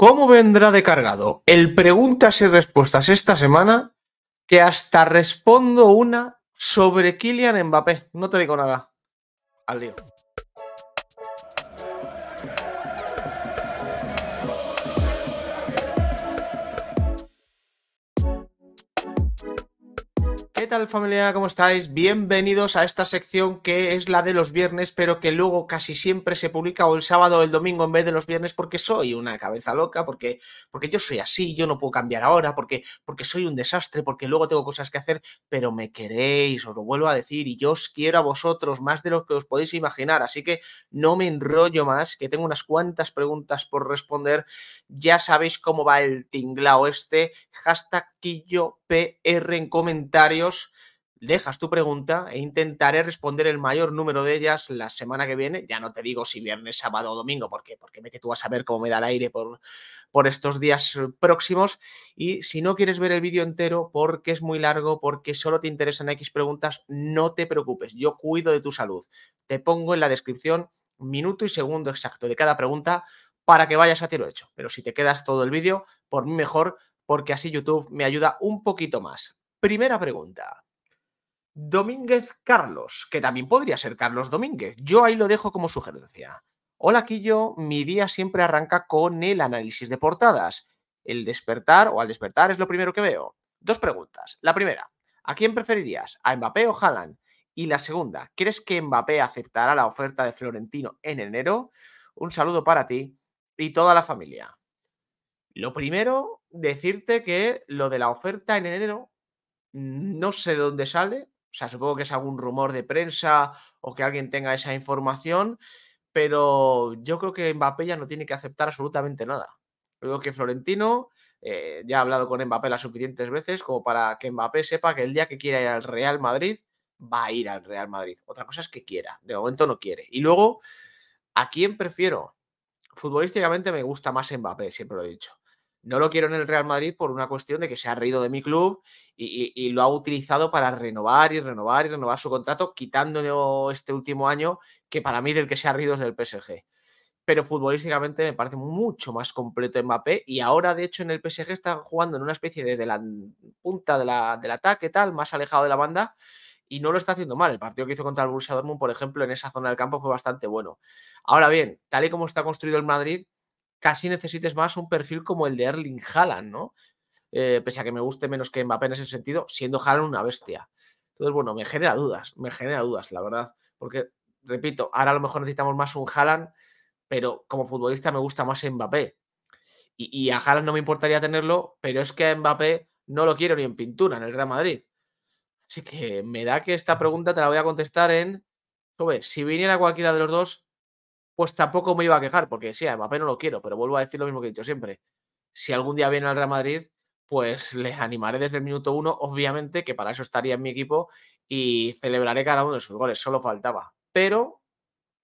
¿Cómo vendrá de cargado el preguntas y respuestas esta semana? Que hasta respondo una sobre Kylian Mbappé. No te digo nada. Al día. tal familia? ¿Cómo estáis? Bienvenidos a esta sección que es la de los viernes, pero que luego casi siempre se publica o el sábado o el domingo en vez de los viernes porque soy una cabeza loca, porque, porque yo soy así, yo no puedo cambiar ahora, porque, porque soy un desastre, porque luego tengo cosas que hacer, pero me queréis, os lo vuelvo a decir, y yo os quiero a vosotros más de lo que os podéis imaginar, así que no me enrollo más, que tengo unas cuantas preguntas por responder, ya sabéis cómo va el tinglao este, hashtag quillo PR en comentarios. Dejas tu pregunta e intentaré responder el mayor número de ellas la semana que viene. Ya no te digo si viernes, sábado o domingo, porque mete tú a saber cómo me da el aire por, por estos días eh, próximos. Y si no quieres ver el vídeo entero porque es muy largo, porque solo te interesan X preguntas, no te preocupes. Yo cuido de tu salud. Te pongo en la descripción minuto y segundo exacto de cada pregunta para que vayas a tiro hecho. Pero si te quedas todo el vídeo, por mí mejor, porque así YouTube me ayuda un poquito más. Primera pregunta. Domínguez Carlos, que también podría ser Carlos Domínguez. Yo ahí lo dejo como sugerencia. Hola, Quillo. Mi día siempre arranca con el análisis de portadas. El despertar o al despertar es lo primero que veo. Dos preguntas. La primera, ¿a quién preferirías? ¿A Mbappé o Haaland? Y la segunda, ¿crees que Mbappé aceptará la oferta de Florentino en enero? Un saludo para ti y toda la familia. Lo primero, decirte que lo de la oferta en enero, no sé de dónde sale. O sea, supongo que es algún rumor de prensa o que alguien tenga esa información, pero yo creo que Mbappé ya no tiene que aceptar absolutamente nada. Creo que Florentino eh, ya ha hablado con Mbappé las suficientes veces como para que Mbappé sepa que el día que quiera ir al Real Madrid, va a ir al Real Madrid. Otra cosa es que quiera. De momento no quiere. Y luego, ¿a quién prefiero? Futbolísticamente me gusta más Mbappé, siempre lo he dicho. No lo quiero en el Real Madrid por una cuestión de que se ha reído de mi club y, lo ha utilizado para renovar y renovar y renovar su contrato, quitándole este último año que para mí del que se ha reído es del PSG. Pero futbolísticamente me parece mucho más completo Mbappé y ahora de hecho en el PSG está jugando en una especie de, la punta del ataque tal, más alejado de la banda y no lo está haciendo mal. El partido que hizo contra el Borussia Dortmund, por ejemplo, en esa zona del campo fue bastante bueno. Ahora bien, tal y como está construido el Madrid, casi necesites más un perfil como el de Erling Haaland, ¿no? Eh, pese a que me guste menos que Mbappé en ese sentido, siendo Haaland una bestia. Entonces, bueno, me genera dudas, me genera dudas, la verdad, porque, repito, ahora a lo mejor necesitamos más un Haaland, pero como futbolista me gusta más Mbappé. Y, y a Haaland no me importaría tenerlo, pero es que a Mbappé no lo quiero ni en pintura en el Real Madrid. Así que me da que esta pregunta te la voy a contestar en, joder, si viniera cualquiera de los dos, pues tampoco me iba a quejar, porque sí, a Mbappé no lo quiero, pero vuelvo a decir lo mismo que he dicho siempre. Si algún día viene al Real Madrid, pues le animaré desde el minuto uno, obviamente, que para eso estaría en mi equipo y celebraré cada uno de sus goles, solo faltaba. Pero,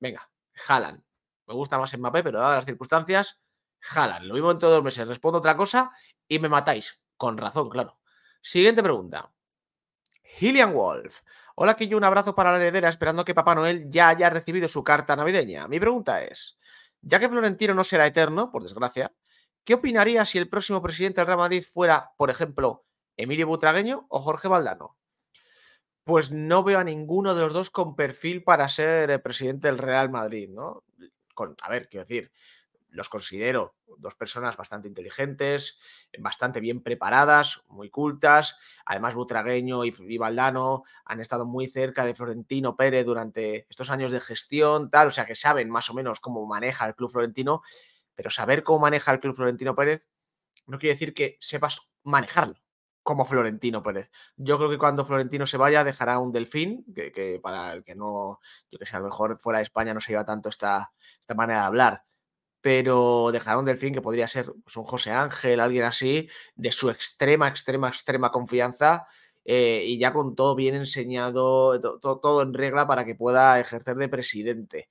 venga, jalan. Me gusta más Mbappé, pero dadas las circunstancias, jalan. Lo mismo en todos los meses. Respondo otra cosa y me matáis. Con razón, claro. Siguiente pregunta. Gillian Wolf. Hola, yo un abrazo para la heredera, esperando que Papá Noel ya haya recibido su carta navideña. Mi pregunta es, ya que Florentino no será eterno, por desgracia, ¿qué opinaría si el próximo presidente del Real Madrid fuera, por ejemplo, Emilio Butragueño o Jorge Valdano? Pues no veo a ninguno de los dos con perfil para ser presidente del Real Madrid, ¿no? a ver, quiero decir, los considero dos personas bastante inteligentes, bastante bien preparadas, muy cultas. Además, Butragueño y, Vivaldano han estado muy cerca de Florentino Pérez durante estos años de gestión, tal, o sea que saben más o menos cómo maneja el club florentino, pero saber cómo maneja el club Florentino Pérez no quiere decir que sepas manejarlo como Florentino Pérez. Yo creo que cuando Florentino se vaya dejará un delfín, que, para el que no, yo que sé, a lo mejor fuera de España no se lleva tanto esta, esta manera de hablar pero dejaron del fin que podría ser pues, un José Ángel, alguien así, de su extrema, extrema, extrema confianza eh, y ya con todo bien enseñado, todo en regla para que pueda ejercer de presidente.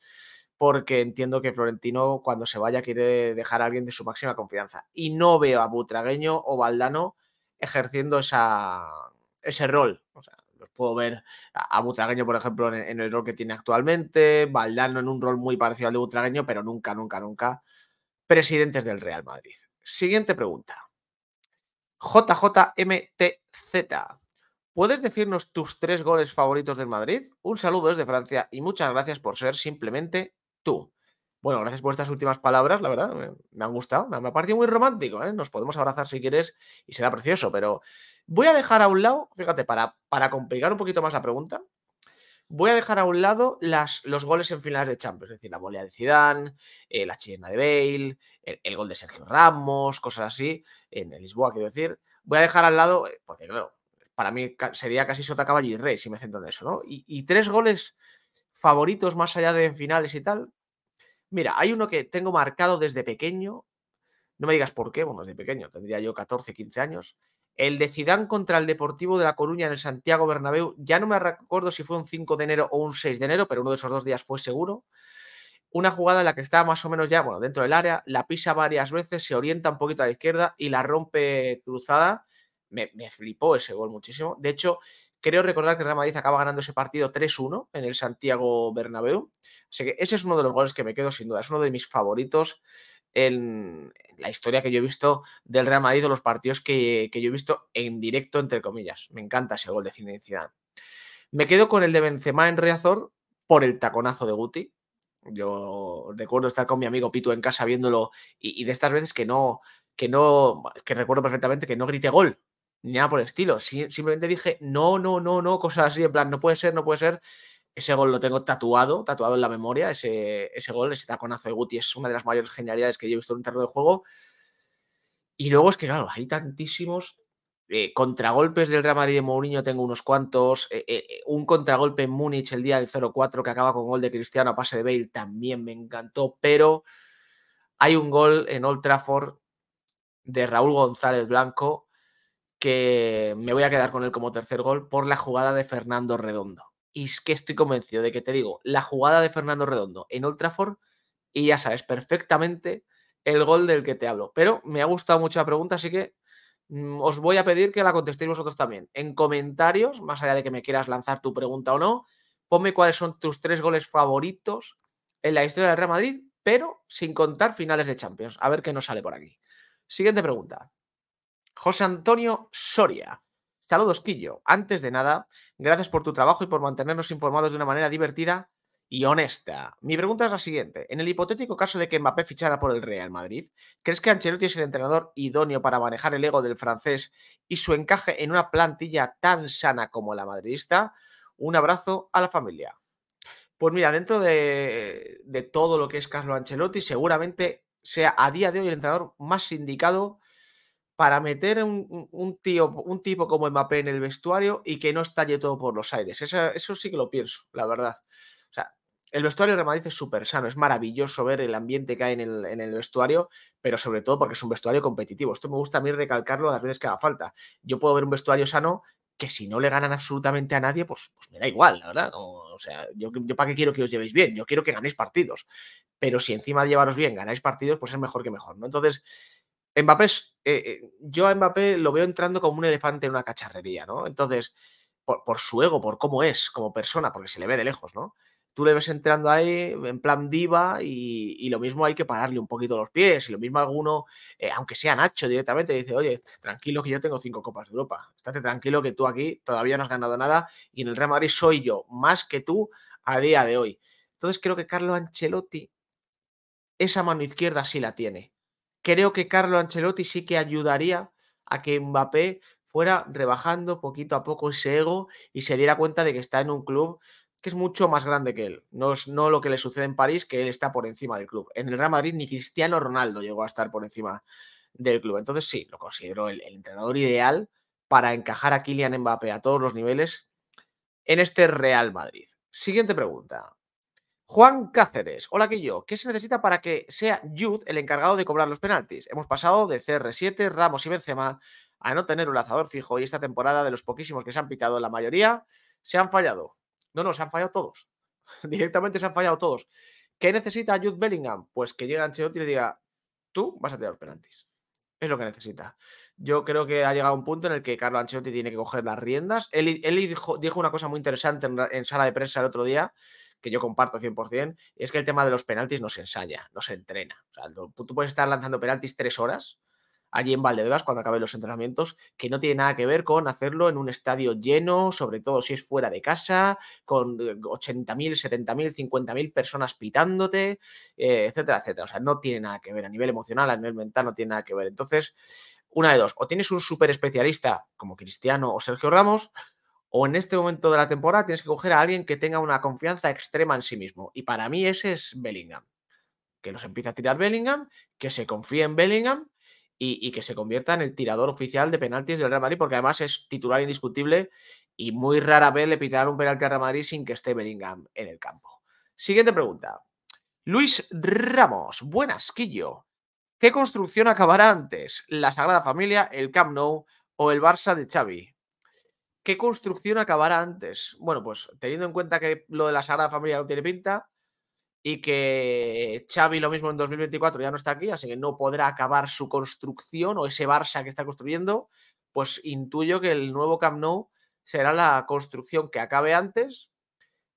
Porque entiendo que Florentino, cuando se vaya, quiere dejar a alguien de su máxima confianza. Y no veo a Butragueño o Valdano ejerciendo ese rol. O sea, los puedo ver a, Butragueño, por ejemplo, en, el rol que tiene actualmente, Valdano en un rol muy parecido al de Butragueño, pero nunca, nunca, nunca presidentes del Real Madrid. Siguiente pregunta. JJMTZ. ¿Puedes decirnos tus tres goles favoritos del Madrid? Un saludo desde Francia y muchas gracias por ser simplemente tú. Bueno, gracias por estas últimas palabras, la verdad, me, han gustado, me, ha parecido muy romántico, ¿eh? nos podemos abrazar si quieres y será precioso, pero voy a dejar a un lado, fíjate, para, para complicar un poquito más la pregunta, voy a dejar a un lado las, los goles en finales de Champions, es decir, la volea de Zidane, eh, la chilena de Bale, el, gol de Sergio Ramos, cosas así, en Lisboa, quiero decir, voy a dejar al lado, eh, porque claro, para mí sería casi sota caballo y rey si me centro en eso, ¿no? Y, tres goles favoritos más allá de finales y tal, Mira, hay uno que tengo marcado desde pequeño. No me digas por qué, bueno, desde pequeño, tendría yo 14, 15 años. El de Zidane contra el Deportivo de La Coruña en el Santiago Bernabéu. Ya no me recuerdo si fue un 5 de enero o un 6 de enero, pero uno de esos dos días fue seguro. Una jugada en la que estaba más o menos ya, bueno, dentro del área, la pisa varias veces, se orienta un poquito a la izquierda y la rompe cruzada. Me, me flipó ese gol muchísimo. De hecho, Creo recordar que Real Madrid acaba ganando ese partido 3-1 en el Santiago Bernabéu. que ese es uno de los goles que me quedo sin duda. Es uno de mis favoritos en la historia que yo he visto del Real Madrid o los partidos que, yo he visto en directo, entre comillas. Me encanta ese gol de Zinedine Me quedo con el de Benzema en Reazor por el taconazo de Guti. Yo recuerdo estar con mi amigo Pitu en casa viéndolo y, de estas veces que no, que no, que recuerdo perfectamente que no grité gol, ni nada por el estilo. simplemente dije, no, no, no, no, cosas así, en plan, no puede ser, no puede ser. Ese gol lo tengo tatuado, tatuado en la memoria, ese, ese gol, ese taconazo de Guti es una de las mayores genialidades que yo he visto en un terreno de juego. Y luego es que, claro, hay tantísimos eh, contragolpes del Real Madrid de Mourinho, tengo unos cuantos. Eh, eh, un contragolpe en Múnich el día del 0-4 que acaba con gol de Cristiano a pase de Bale también me encantó, pero hay un gol en Old Trafford de Raúl González Blanco que me voy a quedar con él como tercer gol por la jugada de Fernando Redondo. Y es que estoy convencido de que te digo, la jugada de Fernando Redondo en Old Trafford y ya sabes perfectamente el gol del que te hablo. Pero me ha gustado mucho la pregunta, así que mm, os voy a pedir que la contestéis vosotros también. En comentarios, más allá de que me quieras lanzar tu pregunta o no, ponme cuáles son tus tres goles favoritos en la historia del Real Madrid, pero sin contar finales de Champions. A ver qué nos sale por aquí. Siguiente pregunta. José Antonio Soria. Saludos, Quillo. Antes de nada, gracias por tu trabajo y por mantenernos informados de una manera divertida y honesta. Mi pregunta es la siguiente. En el hipotético caso de que Mbappé fichara por el Real Madrid, ¿crees que Ancelotti es el entrenador idóneo para manejar el ego del francés y su encaje en una plantilla tan sana como la madridista? Un abrazo a la familia. Pues mira, dentro de, todo lo que es Carlos Ancelotti, seguramente sea a día de hoy el entrenador más indicado para meter un, tío, un tipo como Mbappé en el vestuario y que no estalle todo por los aires. Eso, eso sí que lo pienso, la verdad. O sea, el vestuario de Madrid es súper sano, es maravilloso ver el ambiente que hay en el, vestuario, pero sobre todo porque es un vestuario competitivo. Esto me gusta a mí recalcarlo las veces que haga falta. Yo puedo ver un vestuario sano que si no le ganan absolutamente a nadie, pues, pues me da igual, la verdad. o, sea, yo, para qué quiero que os llevéis bien, yo quiero que ganéis partidos. Pero si encima de llevaros bien ganáis partidos, pues es mejor que mejor, ¿no? Entonces, Mbappé, eh, eh, yo a Mbappé lo veo entrando como un elefante en una cacharrería, ¿no? Entonces, por, su ego, por cómo es como persona, porque se le ve de lejos, ¿no? Tú le ves entrando ahí en plan diva y, lo mismo hay que pararle un poquito los pies y lo mismo alguno, eh, aunque sea Nacho directamente, dice, oye, tranquilo que yo tengo cinco copas de Europa, estate tranquilo que tú aquí todavía no has ganado nada y en el Real Madrid soy yo, más que tú a día de hoy. Entonces creo que Carlo Ancelotti esa mano izquierda sí la tiene creo que Carlo Ancelotti sí que ayudaría a que Mbappé fuera rebajando poquito a poco ese ego y se diera cuenta de que está en un club que es mucho más grande que él. No es no lo que le sucede en París, que él está por encima del club. En el Real Madrid ni Cristiano Ronaldo llegó a estar por encima del club. Entonces sí, lo considero el, el entrenador ideal para encajar a Kylian Mbappé a todos los niveles en este Real Madrid. Siguiente pregunta. Juan Cáceres, hola que yo, ¿qué se necesita para que sea Jude el encargado de cobrar los penaltis? Hemos pasado de CR7, Ramos y Benzema a no tener un lanzador fijo y esta temporada de los poquísimos que se han pitado, la mayoría se han fallado. No, no, se han fallado todos. Directamente se han fallado todos. ¿Qué necesita Jude Bellingham? Pues que llegue Ancelotti y le diga, tú vas a tirar los penaltis. Es lo que necesita. Yo creo que ha llegado un punto en el que Carlo Ancelotti tiene que coger las riendas. Él, dijo, dijo, una cosa muy interesante en sala de prensa el otro día, que yo comparto 100%, es que el tema de los penaltis no se ensaya, no se entrena. O sea, tú puedes estar lanzando penaltis tres horas allí en Valdebebas cuando acaben los entrenamientos, que no tiene nada que ver con hacerlo en un estadio lleno, sobre todo si es fuera de casa, con 80.000, 70.000, 50.000 personas pitándote, eh, etcétera, etcétera. O sea, no tiene nada que ver a nivel emocional, a nivel mental, no tiene nada que ver. Entonces, una de dos, o tienes un súper especialista como Cristiano o Sergio Ramos, o en este momento de la temporada tienes que coger a alguien que tenga una confianza extrema en sí mismo. Y para mí ese es Bellingham. Que los empiece a tirar Bellingham, que se confíe en Bellingham y, que se convierta en el tirador oficial de penaltis del Real Madrid, porque además es titular indiscutible y muy rara vez le pitarán un penalti al Real Madrid sin que esté Bellingham en el campo. Siguiente pregunta. Luis Ramos, buenas, Quillo. ¿Qué construcción acabará antes? ¿La Sagrada Familia, el Camp Nou o el Barça de Xavi? ¿qué construcción acabará antes? Bueno, pues teniendo en cuenta que lo de la Sagrada Familia no tiene pinta y que Xavi lo mismo en 2024 ya no está aquí, así que no podrá acabar su construcción o ese Barça que está construyendo, pues intuyo que el nuevo Camp Nou será la construcción que acabe antes.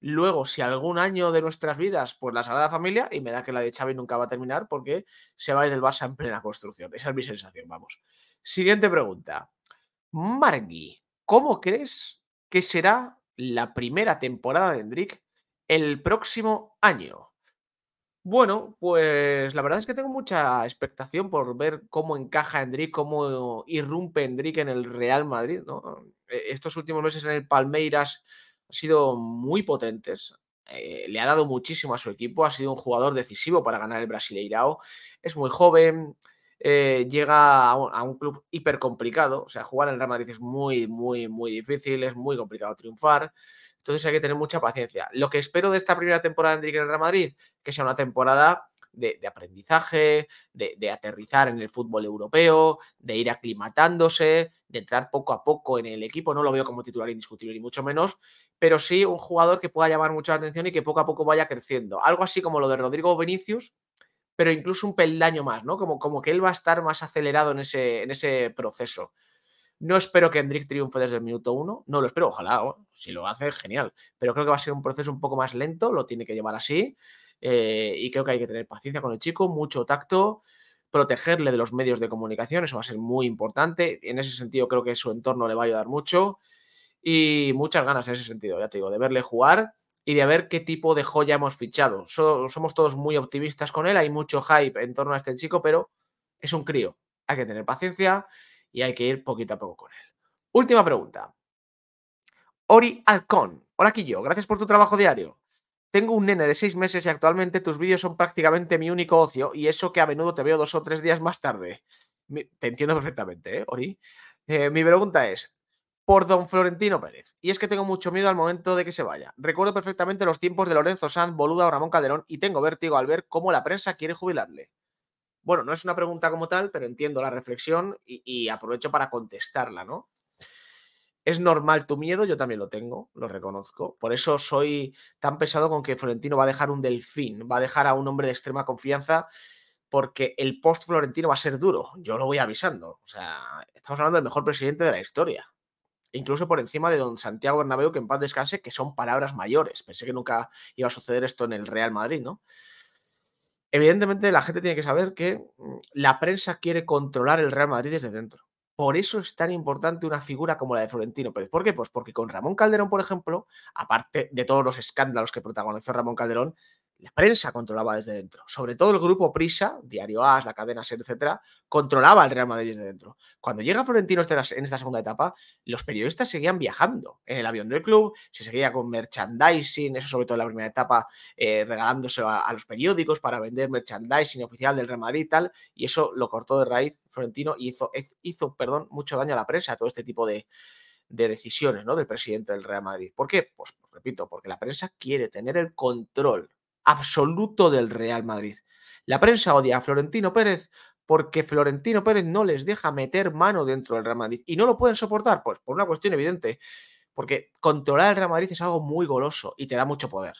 Luego, si algún año de nuestras vidas, pues la Sagrada Familia, y me da que la de Xavi nunca va a terminar porque se va a ir del Barça en plena construcción. Esa es mi sensación, vamos. Siguiente pregunta. Margui, ¿Cómo crees que será la primera temporada de Hendrik el próximo año? Bueno, pues la verdad es que tengo mucha expectación por ver cómo encaja Hendrik, cómo irrumpe Hendrik en el Real Madrid. E-, estos últimos meses en el Palmeiras han sido muy potentes. Eh, le ha dado muchísimo a su equipo, ha sido un jugador decisivo para ganar el Brasileirao. Es muy joven, eh, llega a un, club hiper complicado. O sea, jugar en el Real Madrid es muy, muy, muy difícil, es muy complicado triunfar. Entonces hay que tener mucha paciencia. Lo que espero de esta primera temporada de Enrique en el Real Madrid, que sea una temporada de, aprendizaje, de, de, aterrizar en el fútbol europeo, de ir aclimatándose, de entrar poco a poco en el equipo. No lo veo como titular indiscutible, ni mucho menos, pero sí un jugador que pueda llamar mucha atención y que poco a poco vaya creciendo. Algo así como lo de Rodrigo Vinicius, pero incluso un peldaño más, ¿no? Como, como que él va a estar más acelerado en ese, en ese proceso. No espero que Hendrik triunfe desde el minuto uno, no lo espero, ojalá, si lo hace, genial, pero creo que va a ser un proceso un poco más lento, lo tiene que llevar así, eh, y creo que hay que tener paciencia con el chico, mucho tacto, protegerle de los medios de comunicación, eso va a ser muy importante, en ese sentido creo que su entorno le va a ayudar mucho, y muchas ganas en ese sentido, ya te digo, de verle jugar y de a ver qué tipo de joya hemos fichado. somos todos muy optimistas con él, hay mucho hype en torno a este chico, pero es un crío. Hay que tener paciencia y hay que ir poquito a poco con él. Última pregunta. Ori Alcón. Hola, Quillo. Gracias por tu trabajo diario. Tengo un nene de seis meses y actualmente tus vídeos son prácticamente mi único ocio y eso que a menudo te veo dos o tres días más tarde. Te entiendo perfectamente, ¿eh, Ori? Eh, mi pregunta es, por don Florentino Pérez. Y es que tengo mucho miedo al momento de que se vaya. Recuerdo perfectamente los tiempos de Lorenzo Sanz, Boluda o Ramón Calderón y tengo vértigo al ver cómo la prensa quiere jubilarle. Bueno, no es una pregunta como tal, pero entiendo la reflexión y, y aprovecho para contestarla, ¿no? Es normal tu miedo, yo también lo tengo, lo reconozco. Por eso soy tan pesado con que Florentino va a dejar un delfín, va a dejar a un hombre de extrema confianza, porque el post-Florentino va a ser duro. Yo lo voy avisando. O sea, estamos hablando del mejor presidente de la historia incluso por encima de don Santiago Bernabéu, que en paz descanse, que son palabras mayores. Pensé que nunca iba a suceder esto en el Real Madrid, ¿no? Evidentemente la gente tiene que saber que mm, la prensa quiere controlar el Real Madrid desde dentro. Por eso es tan importante una figura como la de Florentino Pérez. ¿Por qué? Pues porque con Ramón Calderón, por ejemplo, aparte de todos los escándalos que protagonizó Ramón Calderón, la prensa controlaba desde dentro, sobre todo el grupo Prisa, Diario As, la cadena SER, etcétera, controlaba el Real Madrid desde dentro. Cuando llega Florentino este en esta segunda etapa, los periodistas seguían viajando en el avión del club, se seguía con merchandising, eso sobre todo en la primera etapa, eh, regalándose a, los periódicos para vender merchandising oficial del Real Madrid y tal, y eso lo cortó de raíz Florentino y hizo, perdón, mucho daño a la prensa, a todo este tipo de, decisiones ¿no? del presidente del Real Madrid. ¿Por qué? Pues repito, porque la prensa quiere tener el control absoluto del Real Madrid. La prensa odia a Florentino Pérez porque Florentino Pérez no les deja meter mano dentro del Real Madrid y no lo pueden soportar, pues por una cuestión evidente, porque controlar el Real Madrid es algo muy goloso y te da mucho poder.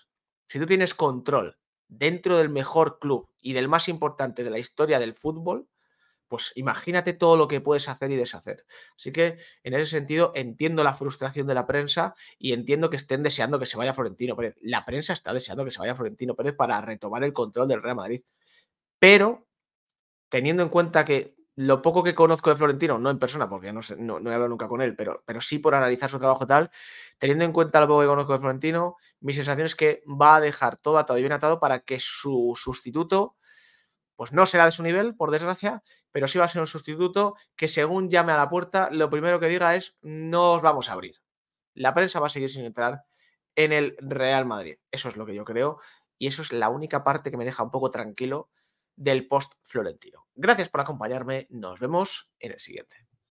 Si tú tienes control dentro del mejor club y del más importante de la historia del fútbol, pues imagínate todo lo que puedes hacer y deshacer. Así que en ese sentido entiendo la frustración de la prensa y entiendo que estén deseando que se vaya Florentino Pérez. La prensa está deseando que se vaya Florentino Pérez para retomar el control del Real Madrid. Pero teniendo en cuenta que lo poco que conozco de Florentino, no en persona, porque no, no, he hablado nunca con él, pero, pero sí por analizar su trabajo tal, teniendo en cuenta lo poco que conozco de Florentino, mi sensación es que va a dejar todo atado y bien atado para que su sustituto pues no será de su nivel, por desgracia, pero sí va a ser un sustituto que según llame a la puerta, lo primero que diga es no os vamos a abrir. La prensa va a seguir sin entrar en el Real Madrid. Eso es lo que yo creo y eso es la única parte que me deja un poco tranquilo del post florentino. Gracias por acompañarme, nos vemos en el siguiente.